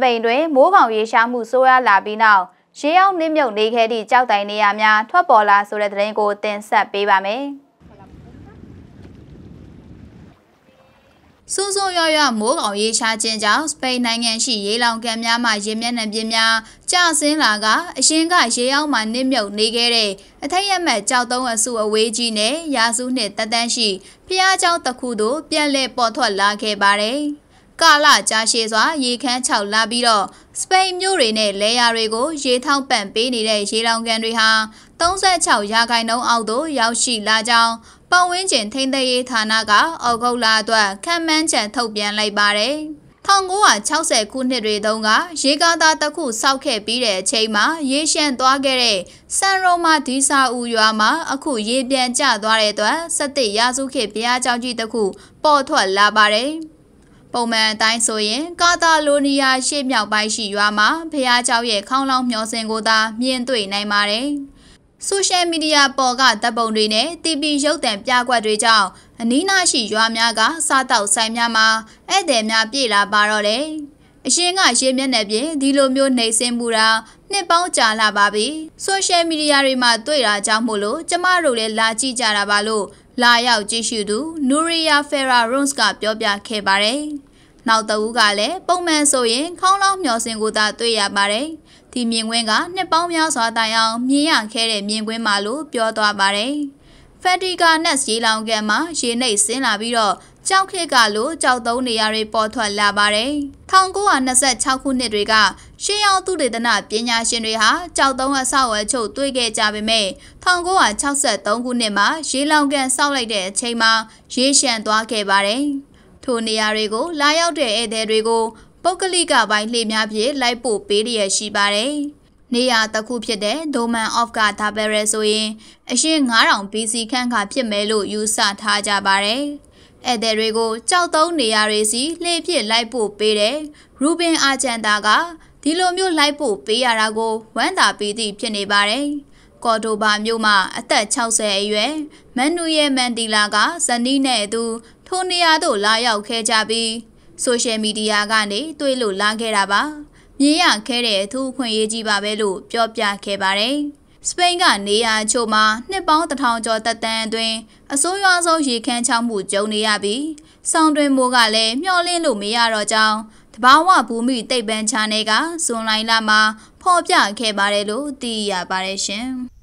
ပိန်တွင်မိုးကောင်ရေရှားမှုဆိုးရွားလာပြီးနောက်ရေအောင်နစ်မြုပ်နေခဲ့သည့်ကြောက်တိုင်နေရာများထွက်ပေါ်လာဆိုတဲ့သတင်းကိုတင်ဆက်ပေးပါမယ်။စွန်းစွန်းရွရွမိုးကောင်ရေရှားခြင်းကြောင့်စပိန်နိုင်ငံရှိရေလောင်ကန်များမှရေမျက်နှာပြင်များကျဆင်းလာကအရင်ကရေအောင်မှနစ်မြုပ်နေခဲ့တဲ့အထက်ရမတ်ကြောက်သုံးအစုအဝေးကြီးနဲ့ရာစုနှစ်တန်းတန်းရှိဖျားเจ้าတစ်ခုတို့ပြန်လည်ပေါ်ထွက်လာခဲ့ပါတယ်။ကာလကြာရှည်စွာရေခမ်း6လာပြီးတော့စပိန်မျိုးတွေနဲ့လဲယာတွေကိုရေထောက်ပံ့ပေးနေတဲ့ရေတောင်ကန်တွေဟာ36ရာခိုင်နှုန်းအောက်သို့ရောက်ရှိလာကြောင်းပတ်ဝန်းကျင်ထိန်းသိမ်းရေးဌာနကအောက်ဂုတ်လအတွက်ခံမှန်းချက်ထုတ်ပြန်လိုက်ပါတယ်။1960ခုနှစ်တွေတုန်းက ရေကာတာတစ်ခုစောက်ခဲ့ပြီးတဲ့အချိန်မှာ ရေရှန့်သွားခဲ့တဲ့ဆန်ရိုမာဒီစာဦးရွာမှာအခုရေပြန်ကျသွားတဲ့အတွက်17ရာစုခေတ်ဘုရားကျောင်းကြီးတစ်ခုပေါ်ထွက်လာပါတယ်။ပုံမှန်အတိုင်းဆိုရင်ကာတာလိုနီယာရှေ့မြောက်ပိုင်းရှိရွာမှာဖះเจ้าရဲ့ခေါင်းလောင်းမျောစင်ကိုသာမြင်တွေ့နိုင်ပါတယ်။ဆိုရှယ်မီဒီယာပေါ်ကတပ်ပုံတွေနဲ့တီဗီရုပ်သံပြကွက်တွေကြောင့်အနီးနားရှိရွာများကစားတောက်ဆိုင်များမှာဧည့်သည်များပြေးလာပါတော့တယ်။အရှင်ကရေမျက်နှာပြင်ဒီလိုမျိုးနှိမ်စင်းမှုတာနှစ်ပေါင်းကြာလာပါပြီ။ဆိုရှယ်မီဒီယာတွေမှာတွေ့တာကြောင့်မို့လို့ကျမတို့လည်းလာကြည့်ကြတာပါလို့လာရောက်ကြည့်ရှုသူနူရီယာဖယ်ရာရွန်စ်ကပြောပြခဲ့ပါတယ်။နောက်တဦးကလည်းပုံမှန်ဆိုရင်ခေါင်းလောင်းမျောစင်ကိုသာတွေ့ရပါတယ်။ဒီမြင်ကွင်းကနှစ်ပေါင်းများစွာတိုင်အောင်မြင်ရခဲ့တဲ့မြင်ကွင်းမှလို့ပြောသွားပါတယ်။ဖက်ဒီကာနက်ရေလောင်ကန်မှာရေနှိပ်ဆင်းလာပြီးတော့ကြောက်ခက်ကလို့ကြောက်သုံးနေရာတွေပေါ်ထွက်လာပါတယ်။1926ခုနှစ်တွေက ရှင်းရောက်သူတေသနပညာရှင်တွေဟာကြောက်သုံးအဆောက်အအုံချုပ်တွေ့ခဲ့ကြပေမဲ့1963ခုနှစ်မှာရေလောင်ကန်ဆောက်လိုက်တဲ့အချိန်မှာရေရှံသွားခဲ့ပါတယ်။ထိုနေရာတွေကို လာရောက်တဲ့ဧည့်သည်တွေကိုပုဂ္ဂလိကပိုင်းလှေများဖြင့်လိုက်ပို့ပေးရရှိပါတယ်။နေရာတစ်ခုဖြစ်တဲ့ Domain of ကဒါပဲရယ်ဆိုရင် အရင်9000 BC ခန့်ကဖြစ်မယ်လို့ယူဆထားကြပါတယ်။ဧည့်သည်တွေကိုကြောက်သုံးနေရာတွေစီလှည့်ပြစ်လိုက်ဖို့ပေးတယ်။ရူဘင်အာဂျန်တာကဒီလိုမျိုးလိုက်ဖို့ ပေးရတာကိုဝမ်းသာပီတိဖြစ်နေပါတယ်။ကော်ဒိုဘာမြို့မှာအသက်60အရွယ်မန်နူယယ်မန်ဒီလာကဇနီးနဲ့အတူထိုနေရာသို့လာရောက်ခဲ့ကြပြီးဆိုရှယ်မီဒီယာကနေတွေ့လို့လာခဲ့တာပါ။မြင်ရခဲ့တဲ့အထူးအခွင့်အရေးကြီးပါပဲလို့ပြောပြခဲ့ပါတယ်။စပိန်က နေရာအချို့မှာနှစ်ပေါင်းတစ်ထောင်ကျော်သက်တမ်းအတွင်းအဆိုးရွားဆုံးရေခမ်းချောင်းမှုကြုံနေရပြီးဆောင်းတွင်မိုးကလည်းမျောလင်းလို့မရတော့ကြောင်းတဘာဝဘူမိတိတ်ပန်းချာနယ်ကဇွန်လိုင်လမှာဖော်ပြခဲ့ပါတယ်လို့သိရပါတယ်ရှင်။